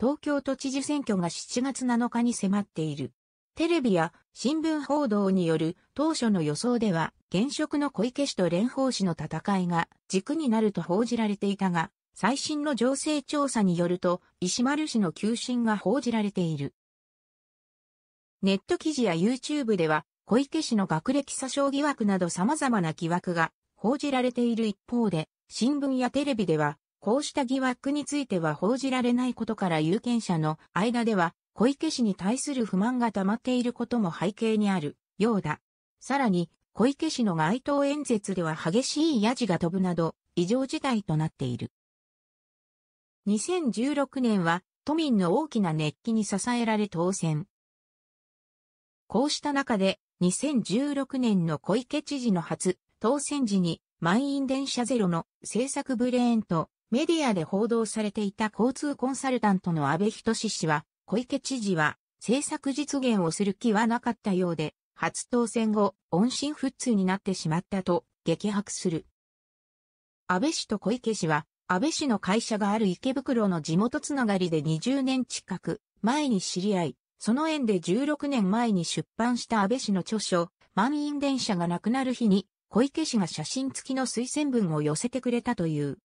東京都知事選挙が7月7日に迫っている。テレビや新聞報道による当初の予想では現職の小池氏と蓮舫氏の戦いが軸になると報じられていたが、最新の情勢調査によると石丸氏の求心が報じられている。ネット記事や YouTube では小池氏の学歴詐称疑惑など様々な疑惑が報じられている一方で、新聞やテレビではこうした疑惑については報じられないことから有権者の間では小池氏に対する不満が溜まっていることも背景にあるようだ。さらに小池氏の街頭演説では激しいヤジが飛ぶなど異常事態となっている。2016年は都民の大きな熱気に支えられ当選。こうした中で2016年の小池知事の初当選時に満員電車ゼロの政策ブレーンとメディアで報道されていた交通コンサルタントの安倍仁氏は、小池知事は、政策実現をする気はなかったようで、初当選後、音信不通になってしまったと、激白する。安倍氏と小池氏は、安倍氏の会社がある池袋の地元つながりで20年近く前に知り合い、その縁で16年前に出版した安倍氏の著書、満員電車がなくなる日に、小池氏が写真付きの推薦文を寄せてくれたという。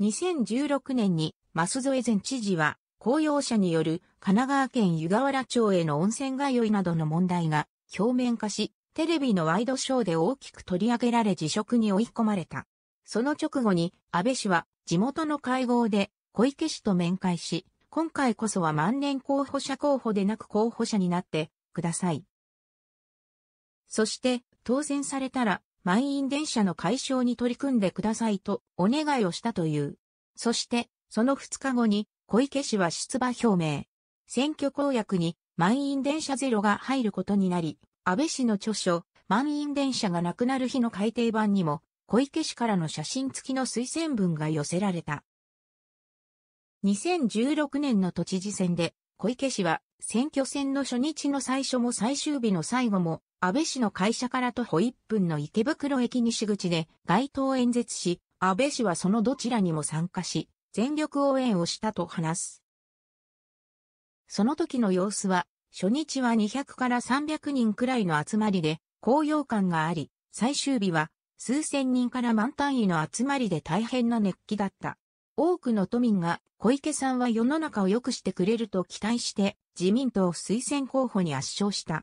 2016年に、舛添前知事は、公用車による神奈川県湯河原町への温泉通いなどの問題が表面化し、テレビのワイドショーで大きく取り上げられ辞職に追い込まれた。その直後に安倍氏は地元の会合で小池氏と面会し、今回こそは万年候補者候補でなく候補者になってください。そして当選されたら満員電車の解消に取り組んでくださいとお願いをしたという。そして、その2日後に小池氏は出馬表明。選挙公約に満員電車ゼロが入ることになり、安倍氏の著書、満員電車がなくなる日の改訂版にも、小池氏からの写真付きの推薦文が寄せられた。2016年の都知事選で、小池氏は選挙戦の初日の最初も最終日の最後も安倍氏の会社から徒歩1分の池袋駅西口で街頭演説し、安倍氏はそのどちらにも参加し、全力応援をしたと話す。その時の様子は、初日は200から300人くらいの集まりで、高揚感があり、最終日は数千人から万単位の集まりで大変な熱気だった。多くの都民が小池さんは世の中を良くしてくれると期待して自民党推薦候補に圧勝した。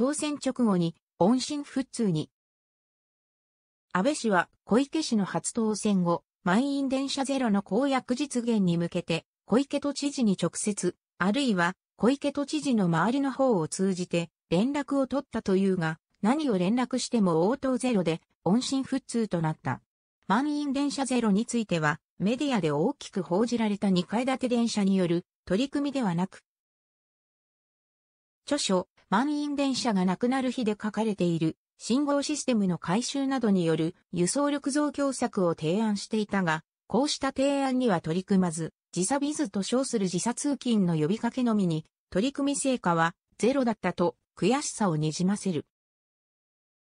当選直後に音信不通に。安倍氏は小池氏の初当選後、満員電車ゼロの公約実現に向けて、小池都知事に直接、あるいは小池都知事の周りの方を通じて連絡を取ったというが、何を連絡しても応答ゼロで、音信不通となった。満員電車ゼロについては、メディアで大きく報じられた2階建て電車による取り組みではなく、著書、満員電車がなくなる日で書かれている信号システムの改修などによる輸送力増強策を提案していたが、こうした提案には取り組まず、時差ビズと称する時差通勤の呼びかけのみに、取り組み成果はゼロだったと悔しさをにじませる。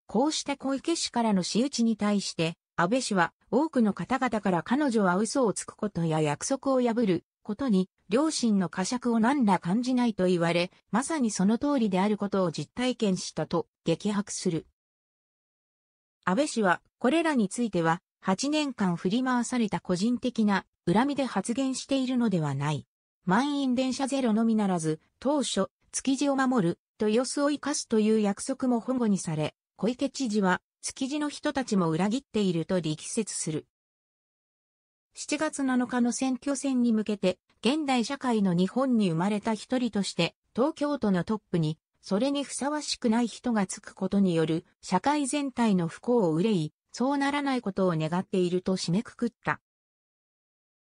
こうした小池氏からの仕打ちに対して、安倍氏は多くの方々から彼女は嘘をつくことや約束を破ることに、両親の呵責を何ら感じないと言われ、まさにその通りであることを実体験したと激白する。安倍氏は、これらについては、8年間振り回された個人的な恨みで発言しているのではない。満員電車ゼロのみならず、当初、築地を守る、と様子を生かすという約束も保護にされ、小池知事は、築地の人たちも裏切っていると力説する。7月7日の選挙戦に向けて、現代社会の日本に生まれた一人として、東京都のトップに、それにふさわしくない人がつくことによる、社会全体の不幸を憂い、そうならないことを願っていると締めくくった。